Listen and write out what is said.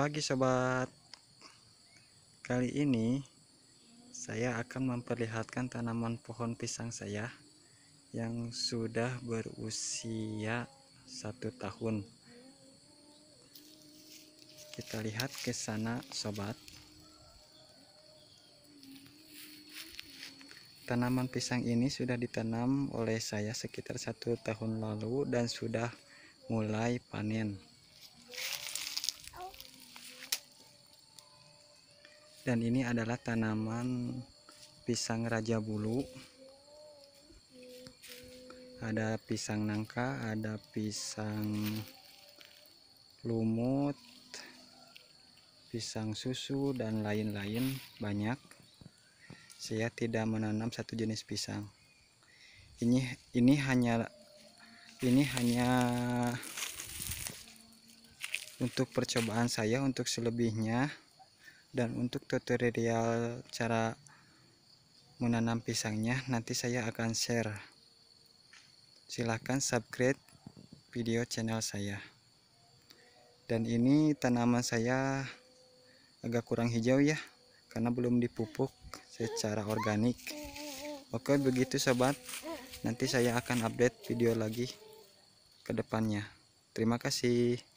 pagi sobat kali ini saya akan memperlihatkan tanaman pohon pisang saya yang sudah berusia satu tahun kita lihat ke sana sobat tanaman pisang ini sudah ditanam oleh saya sekitar satu tahun lalu dan sudah mulai panen dan ini adalah tanaman pisang raja bulu ada pisang nangka ada pisang lumut pisang susu dan lain-lain banyak saya tidak menanam satu jenis pisang ini ini hanya ini hanya untuk percobaan saya untuk selebihnya dan untuk tutorial cara menanam pisangnya nanti saya akan share silahkan subscribe video channel saya dan ini tanaman saya agak kurang hijau ya karena belum dipupuk secara organik oke begitu sobat nanti saya akan update video lagi ke depannya terima kasih